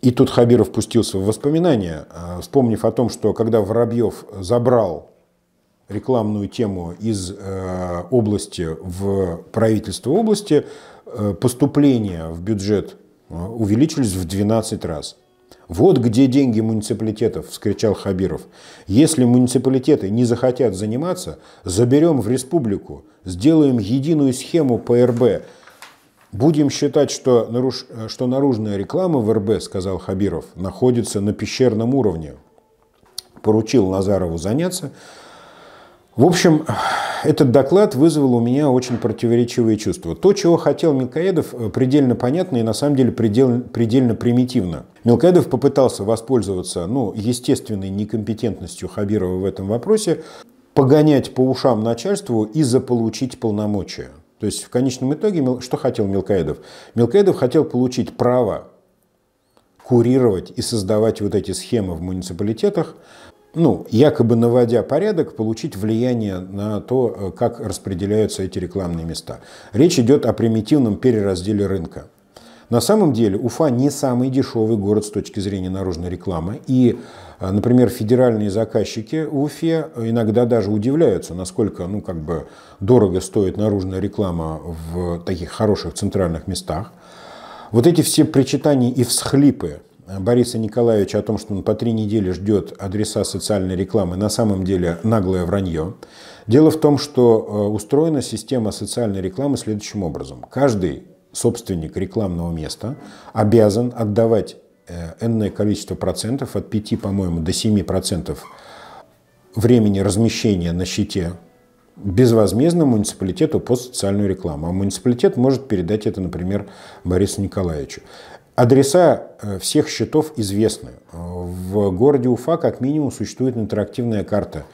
И тут Хабиров пустился в воспоминания, вспомнив о том, что когда Воробьев забрал рекламную тему из области в правительство области, поступления в бюджет увеличились в 12 раз – вот где деньги муниципалитетов, вскричал Хабиров. Если муниципалитеты не захотят заниматься, заберем в республику, сделаем единую схему ПРБ, Будем считать, что, наруш... что наружная реклама в РБ, сказал Хабиров, находится на пещерном уровне. Поручил Назарову заняться в общем, этот доклад вызвал у меня очень противоречивые чувства. То, чего хотел Мелкоедов, э, предельно понятно и на самом деле предельно, предельно примитивно. Мелкоедов попытался воспользоваться ну, естественной некомпетентностью Хабирова в этом вопросе, погонять по ушам начальству и заполучить полномочия. То есть в конечном итоге что хотел Мелкоедов? Мелкоедов хотел получить право курировать и создавать вот эти схемы в муниципалитетах, ну, якобы наводя порядок, получить влияние на то, э, как распределяются эти рекламные места. Речь идет о примитивном переразделе рынка. На самом деле Уфа не самый дешевый город с точки зрения наружной рекламы. И, э, например, федеральные заказчики в Уфе иногда даже удивляются, насколько ну, как бы дорого стоит наружная реклама в таких хороших центральных местах. Вот эти все причитания и всхлипы Бориса Николаевича о том, что он по три недели ждет адреса социальной рекламы, на самом деле наглое вранье. Дело в том, что э, устроена система социальной рекламы следующим образом. Каждый собственник рекламного места обязан отдавать э, энное количество процентов, от 5, по-моему, до 7 процентов времени размещения на щите безвозмездно муниципалитету по социальную рекламу. А муниципалитет может передать это, например, Борису Николаевичу. Адреса э, всех счетов известны. Э, в городе Уфа как минимум существует интерактивная карта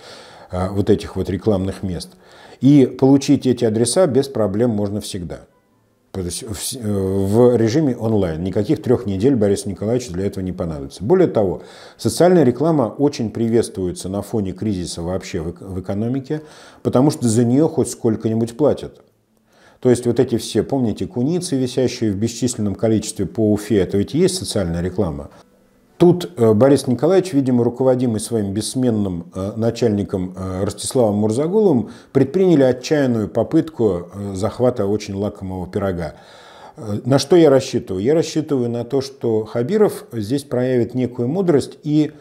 э, вот этих вот рекламных мест. И получить эти адреса без проблем можно всегда. То есть в режиме онлайн. Никаких трех недель Борису Николаевичу для этого не понадобится. Более того, социальная реклама очень приветствуется на фоне кризиса вообще в экономике, потому что за нее хоть сколько-нибудь платят. То есть вот эти все, помните, куницы, висящие в бесчисленном количестве по Уфе, это ведь и есть социальная реклама. Тут э, Борис Николаевич, видимо, руководимый своим бессменным э, начальником э, Ростиславом Мурзагуловым, предприняли отчаянную попытку захвата очень лакомого пирога. На что я рассчитываю? Я рассчитываю на то, что Хабиров здесь проявит некую мудрость и,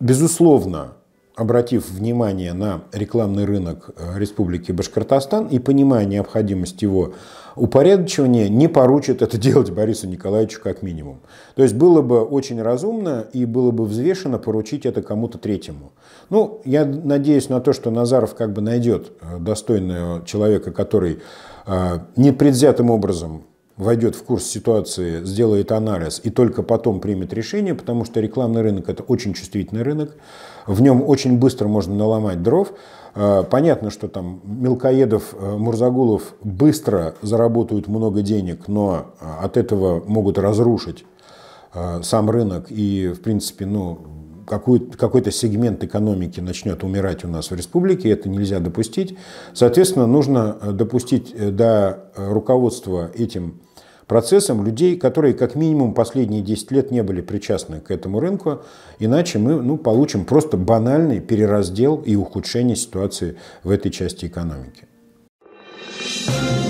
безусловно, обратив внимание на рекламный рынок э, Республики Башкортостан и понимая необходимость его упорядочивания, не поручит это делать Борису Николаевичу как минимум. То есть было бы очень разумно и было бы взвешенно поручить это кому-то третьему. Ну, я надеюсь на то, что Назаров как бы найдет э, достойного человека, который э, непредвзятым образом войдет в курс ситуации, сделает анализ и только потом примет решение, потому что рекламный рынок – это очень чувствительный рынок, в нем очень быстро можно наломать дров. Э, понятно, что там Мелкоедов, э, Мурзагулов быстро заработают много денег, но э, от этого могут разрушить сам рынок и, в принципе, ну, какой-то сегмент экономики начнет умирать у нас в республике, это нельзя допустить. Соответственно, нужно допустить до руководства этим процессом людей, которые как минимум последние 10 лет не были причастны к этому рынку, иначе мы ну, получим просто банальный перераздел и ухудшение ситуации в этой части экономики. Thank you